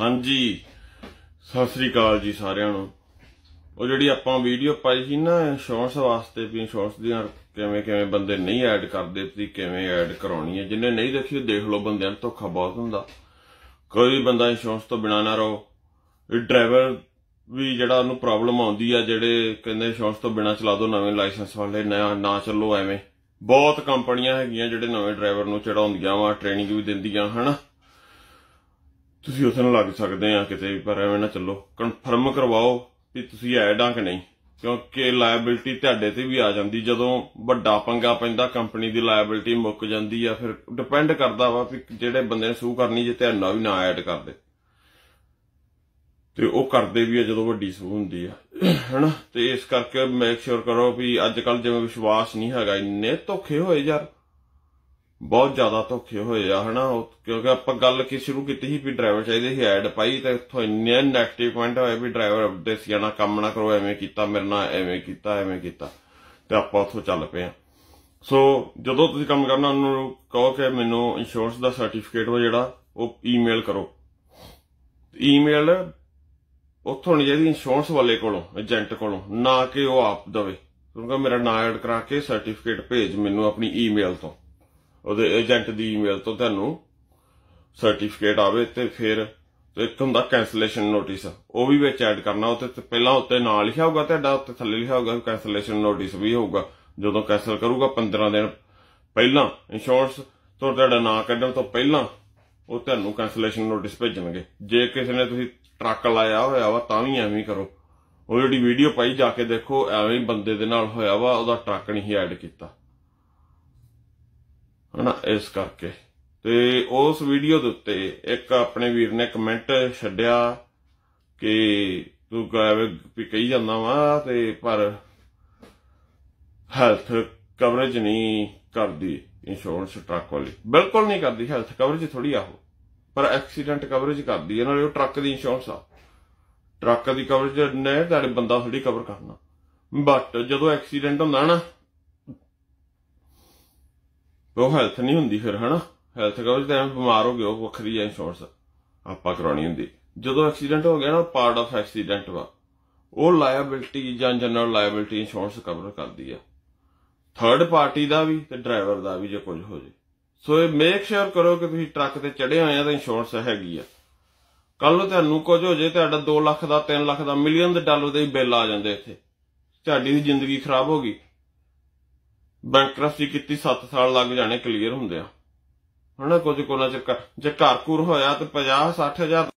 ਹਾਂਜੀ ਸਤਿ ਸ੍ਰੀ ਅਕਾਲ ਜੀ ਸਾਰਿਆਂ ਨੂੰ ਉਹ ਜਿਹੜੀ ਆਪਾਂ ਵੀਡੀਓ ਪਾਈ ਸੀ ਨਾ ਇੰਸ਼ੋਰੈਂਸ ਵਾਸਤੇ ਵੀ ਇੰਸ਼ੋਰੈਂਸ ਦੀਆਂ ਕਿਵੇਂ ਕਿਵੇਂ ਬੰਦੇ ਨਹੀਂ ਐਡ ਕਰਦੇ ਤੇ ਕਿਵੇਂ ਐਡ ਕਰਾਉਣੀ ਹੈ ਜਿੰਨੇ ਨਹੀਂ ਦੇਖੀ ਦੇਖ ਲਓ ਬੰਦਿਆਂ ਨੂੰ ਧੋਖਾ ਬਹੁਤ ਹੁੰਦਾ ਕੋਈ ਬੰਦਾ ਇੰਸ਼ੋਰੈਂਸ ਤੋਂ ਬਿਨਾ ਨਾ ਰਹੋ ਡਰਾਈਵਰ ਵੀ ਜਿਹੜਾ ਉਹਨੂੰ ਪ੍ਰੋਬਲਮ ਆਉਂਦੀ ਆ ਜਿਹੜੇ ਕਹਿੰਦੇ ਇੰਸ਼ੋਰੈਂਸ ਤੋਂ ਬਿਨਾ ਚਲਾ ਦੋ ਨਵੇਂ ਲਾਇਸੈਂਸ ਵਾਲੇ ਨਾ ਚੱਲੋ ਐਵੇਂ ਬਹੁਤ ਕੰਪਨੀਆਂ ਹੈਗੀਆਂ ਜਿਹੜੇ ਨਵੇਂ ਡਰਾਈਵਰ ਨੂੰ ਚੜਾਉਂਦੀਆਂ ਵਾ ਟ੍ਰੇਨਿੰਗ ਵੀ ਦਿੰਦੀਆਂ ਹਨਾ ਤੁਸੀਂ ਉਸ ਨਾਲ ਲੱਗ ਸਕਦੇ ਆ ਕਿਤੇ ਵੀ ਪਰ ਐਵੇਂ ਨਾ ਚੱਲੋ ਕਨਫਰਮ ਕਰਵਾਓ ਕਿ ਤੁਸੀਂ ਐਡ ਆ ਕਿ ਨਹੀਂ ਕਿਉਂਕਿ ਲਾਇਬਿਲਟੀ ਤੁਹਾਡੇ ਤੇ ਵੀ ਆ ਜਾਂਦੀ ਜਦੋਂ ਵੱਡਾ ਪੰਗਾ ਪੈਂਦਾ ਕੰਪਨੀ ਦੀ ਲਾਇਬਿਲਟੀ ਮੁੱਕ ਜਾਂਦੀ ਆ ਫਿਰ ਡਿਪੈਂਡ ਕਰਦਾ ਵਾ ਕਿ ਜਿਹੜੇ ਬੰਦੇ ਨੇ ਸੂ ਕਰਨੀ ਜੇ ਤੇ ਨਾ ਵੀ ਨਾ ਐਡ ਕਰਦੇ ਤੇ ਉਹ ਕਰਦੇ ਵੀ ਆ ਜਦੋਂ ਵੱਡੀ ਸੂ ਹੁੰਦੀ ਆ ਹਨਾ ਤੇ ਇਸ ਕਰਕੇ ਮੇਕ ਸ਼ੋਰ ਕਰੋ ਵੀ ਅੱਜ ਕੱਲ ਜਿਵੇਂ ਵਿਸ਼ਵਾਸ ਨਹੀਂ ਹੈਗਾ ਇੰਨੇ ਧੋਖੇ ਹੋਏ ਯਾਰ ਬਹੁਤ ਜ਼ਿਆਦਾ ਧੋਖੇ ਹੋਏ ਆ ਹਨਾ ਕਿਉਂਕਿ ਆਪਾਂ ਗੱਲ ਕੀ ਸ਼ੁਰੂ ਕੀਤੀ ਸੀ ਵੀ ਡਰਾਈਵਰ ਚਾਹੀਦੇ ਸੀ ਐਡ ਪਾਈ ਤੇ ਇੱਥੋਂ ਇੰਨੇ ਨੈਗੇਟਿਵ ਪੁਆਇੰਟ ਹੋਏ ਵੀ ਡਰਾਈਵਰ ਦੇਸੀਆ ਸਿਆਣਾ ਕੰਮ ਨਾ ਕਰੋ ਐਵੇਂ ਕੀਤਾ ਮੇਰੇ ਨਾਲ ਐਵੇਂ ਕੀਤਾ ਐਵੇਂ ਕੀਤਾ ਤੇ ਆਪਾਂ ਉੱਥੋਂ ਚੱਲ ਪਏ ਆ ਸੋ ਜਦੋਂ ਤੁਸੀਂ ਕੰਮ ਕਰਨਾ ਉਹਨਾਂ ਨੂੰ ਕਹੋ ਕਿ ਮੈਨੂੰ ਇੰਸ਼ੋਰੈਂਸ ਦਾ ਸਰਟੀਫਿਕੇਟ ਉਹ ਜਿਹੜਾ ਉਹ ਈਮੇਲ ਕਰੋ ਈਮੇਲ ਉੱਥੋਂ ਨਹੀਂ ਜਿਹੜੀ ਇੰਸ਼ੋਰੈਂਸ ਵਾਲੇ ਕੋਲੋਂ ਏਜੰਟ ਕੋਲੋਂ ਨਾ ਕਿ ਉਹ ਆਪ ਦਵੇ ਕਿਉਂਕਿ ਮੇਰਾ ਨਾਮ ਐਡ ਕਰਾ ਕੇ ਸਰਟੀਫਿਕੇਟ ਭੇਜ ਮੈਨੂੰ ਆਪਣੀ ਈਮੇਲ ਤੋਂ ਉਹਦੇ ਏਜੰਟ ਦੀ ਈਮੇਲ ਤੋਂ ਤੁਹਾਨੂੰ ਸਰਟੀਫਿਕੇਟ ਆਵੇ ਤੇ ਫਿਰ ਇੱਕ ਹੁੰਦਾ ਕੈਂਸਲੇਸ਼ਨ ਨੋਟਿਸ ਉਹ ਵੀ ਵਿੱਚ ਐਡ ਕਰਨਾ ਉੱਤੇ ਪਹਿਲਾਂ ਉੱਤੇ ਨਾਂ ਲਿਖਿਆ ਹੋਊਗਾ ਤੁਹਾਡਾ ਉੱਤੇ ਥੱਲੇ ਲਿਖਿਆ ਹੋਊਗਾ ਕੈਂਸਲੇਸ਼ਨ ਨੋਟਿਸ ਵੀ ਹੋਊਗਾ ਜਦੋਂ ਕੈਂਸਲ ਕਰੂਗਾ 15 ਦਿਨ ਪਹਿਲਾਂ ਇੰਸ਼ੋਰੈਂਸ ਤੋਂ ਤੁਹਾਡਾ ਨਾਂ ਕੱਢਣ ਤੋਂ ਪਹਿਲਾਂ ਉਹ ਤੁਹਾਨੂੰ ਕੈਂਸਲੇਸ਼ਨ ਨੋਟਿਸ ਭੇਜਣਗੇ ਜੇ ਕਿਸੇ ਨੇ ਤੁਸੀਂ ਟਰੱਕ ਲਾਇਆ ਹੋਇਆ ਵਾ ਤਾਂ ਵੀ ਐਵੇਂ ਕਰੋ ਉਹ ਜਿਹੜੀ ਵੀਡੀਓ ਪਾਈ ਜਾ ਕੇ ਦੇਖੋ ਐਵੇਂ ਬੰਦੇ ਦੇ ਨਾਲ ਹੋਇਆ ਵਾ ਉਹਦਾ ਟਰੱਕ ਨਹੀਂ ਐਡ ਕੀਤਾ ਹਨਾ ਇਸ ਕਰਕੇ ਤੇ ਉਸ ਵੀਡੀਓ ਦੇ ਉੱਤੇ ਇੱਕ ਆਪਣੇ ਵੀਰ ਨੇ ਕਮੈਂਟ ਛੱਡਿਆ ਕਿ ਤੂੰ ਕਹਵੇਂ ਵੀ ਕਹੀ ਜਾਂਦਾ ਵਾ ਤੇ ਪਰ ਹੈਲਥ ਕਵਰੇਜ ਨਹੀਂ ਕਰਦੀ ਇੰਸ਼ੋਰੈਂਸ ਟਰੱਕ ਵਾਲੀ ਬਿਲਕੁਲ ਨਹੀਂ ਕਰਦੀ ਹੈਲਥ ਕਵਰੇਜ ਥੋੜੀ ਆਹੋ ਪਰ ਐਕਸੀਡੈਂਟ ਕਵਰੇਜ ਕਰਦੀ ਹੈ ਨਾਲੇ ਉਹ ਟਰੱਕ ਦੀ ਇੰਸ਼ੋਰੈਂਸ ਆ ਟਰੱਕ ਦੀ ਕਵਰੇਜ ਨੇ ਤੁਹਾਡੇ ਬੰਦਾ ਥੋੜੀ ਕਵਰ ਕਰਨਾ ਬਟ ਜਦੋਂ ਐਕਸੀਡੈਂਟ ਹੁੰਦਾ ਨਾ ਉਹ ਹੈਲਥ ਨਹੀਂ ਹੁੰਦੀ ਫਿਰ ਹਨਾ ਹੈਲਥ ਕਵਰੇਜ ਤੇ ਬਿਮਾਰ ਹੋ ਗਿਓ ਵੱਖਰੀ ਹੈ ਇੰਸ਼ੋਰੈਂਸ ਆਪਾਂ ਕਰਾਉਣੀ ਹੁੰਦੀ ਜਦੋਂ ਐਕਸੀਡੈਂਟ ਹੋ ਗਿਆ ਨਾ ਪਾਰਟ ਆਫ ਐਕਸੀਡੈਂਟ ਵਾ ਉਹ ਲਾਇਬਿਲਟੀ ਜਾਂ ਜਨਰਲ ਲਾਇਬਿਲਟੀ ਇੰਸ਼ੋਰੈਂਸ ਕਵਰ ਕਰਦੀ ਆ ਥਰਡ ਪਾਰਟੀ ਦਾ ਵੀ ਤੇ ਡਰਾਈਵਰ ਦਾ ਵੀ ਜੇ ਕੁਝ ਹੋ ਜੇ ਸੋ ਇਹ ਮੇਕ ਸ਼ੋਰ ਕਰੋ ਕਿ ਤੁਸੀਂ ਟਰੱਕ ਤੇ ਚੜੇ ਆਏ ਆ ਤਾਂ ਇੰਸ਼ੋਰੈਂਸ ਹੈਗੀ ਆ ਕੱਲ ਨੂੰ ਤੁਹਾਨੂੰ ਕੁਝ ਹੋ ਜੇ ਤੁਹਾਡਾ 2 ਲੱਖ ਦਾ 3 ਲੱਖ ਦਾ ਮਿਲੀਅਨ ਦੇ ਡਾਲਰ ਦੇ ਬਿੱਲ ਆ ਜਾਂਦੇ ਇੱਥੇ ਤੁਹਾਡੀ ਜ਼ਿੰਦਗੀ ਖਰਾਬ ਹੋ ਗਈ ਬੈਂਕਰਪਸੀ ਕੀਤੀ 7 ਸਾਲ ਲੱਗ ਜਾਣੇ ਕਲੀਅਰ ਹੁੰਦੇ ਆ ਹਨਾ ਕੁਝ ਕੋਨਾ ਚੱਕਰ ਜੇ ਘਰ ਕੂਰ ਹੋਇਆ ਤੇ 50 60000